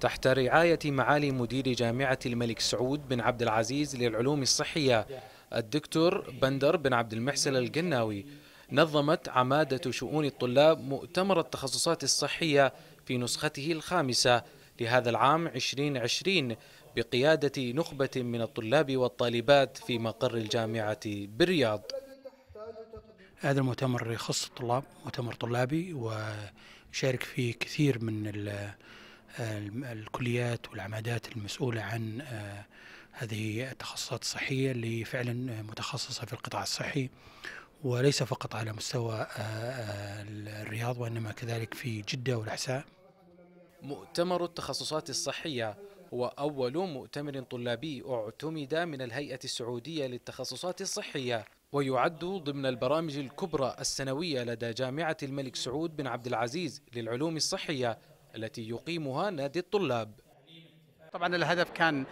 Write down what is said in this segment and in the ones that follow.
تحت رعاية معالي مدير جامعة الملك سعود بن عبد العزيز للعلوم الصحية الدكتور بندر بن عبد المحسن القناوي نظمت عمادة شؤون الطلاب مؤتمر التخصصات الصحية في نسخته الخامسة لهذا العام 2020 بقيادة نخبة من الطلاب والطالبات في مقر الجامعة بالرياض هذا المؤتمر يخص الطلاب مؤتمر طلابي وشارك فيه كثير من الكليات والعمادات المسؤولة عن آه، هذه التخصصات الصحية اللي فعلا متخصصة في القطاع الصحي وليس فقط على مستوى آه، آه، الرياض وإنما كذلك في جدة والأحساء مؤتمر التخصصات الصحية هو أول مؤتمر طلابي اعتمد من الهيئة السعودية للتخصصات الصحية ويعد ضمن البرامج الكبرى السنوية لدى جامعة الملك سعود بن عبد العزيز للعلوم الصحية التي يقيمها نادي الطلاب طبعا الهدف كان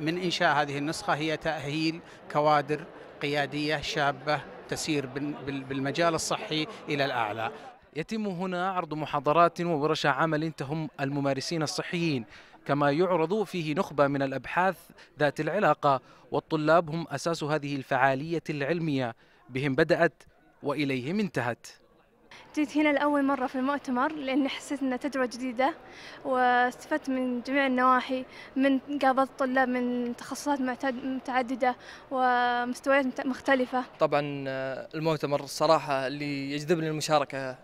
من إنشاء هذه النسخة هي تأهيل كوادر قيادية شابة تسير بالمجال الصحي إلى الأعلى يتم هنا عرض محاضرات وورش عمل تهم الممارسين الصحيين كما يعرض فيه نخبة من الأبحاث ذات العلاقة والطلاب هم أساس هذه الفعالية العلمية بهم بدأت وإليهم انتهت جيت هنا لأول مرة في المؤتمر لأني حسيت إنها تجربة جديدة واستفدت من جميع النواحي من قابلت طلاب من تخصصات متعددة ومستويات مختلفة طبعا آه، المؤتمر الصراحة اللي يجذبني المشاركة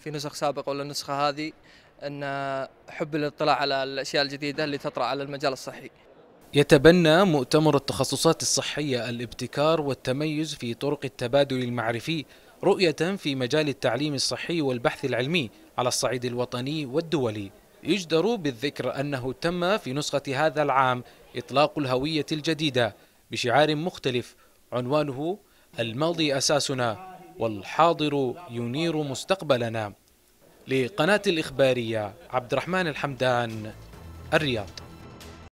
في نسخ سابقة ولا النسخة هذه أن آه، حب الاطلاع على الأشياء الجديدة اللي تطرأ على المجال الصحي يتبنى مؤتمر التخصصات الصحية الابتكار والتميز في طرق التبادل المعرفي رؤية في مجال التعليم الصحي والبحث العلمي على الصعيد الوطني والدولي يجدر بالذكر أنه تم في نسخة هذا العام إطلاق الهوية الجديدة بشعار مختلف عنوانه الماضي أساسنا والحاضر ينير مستقبلنا لقناة الإخبارية عبد الرحمن الحمدان الرياض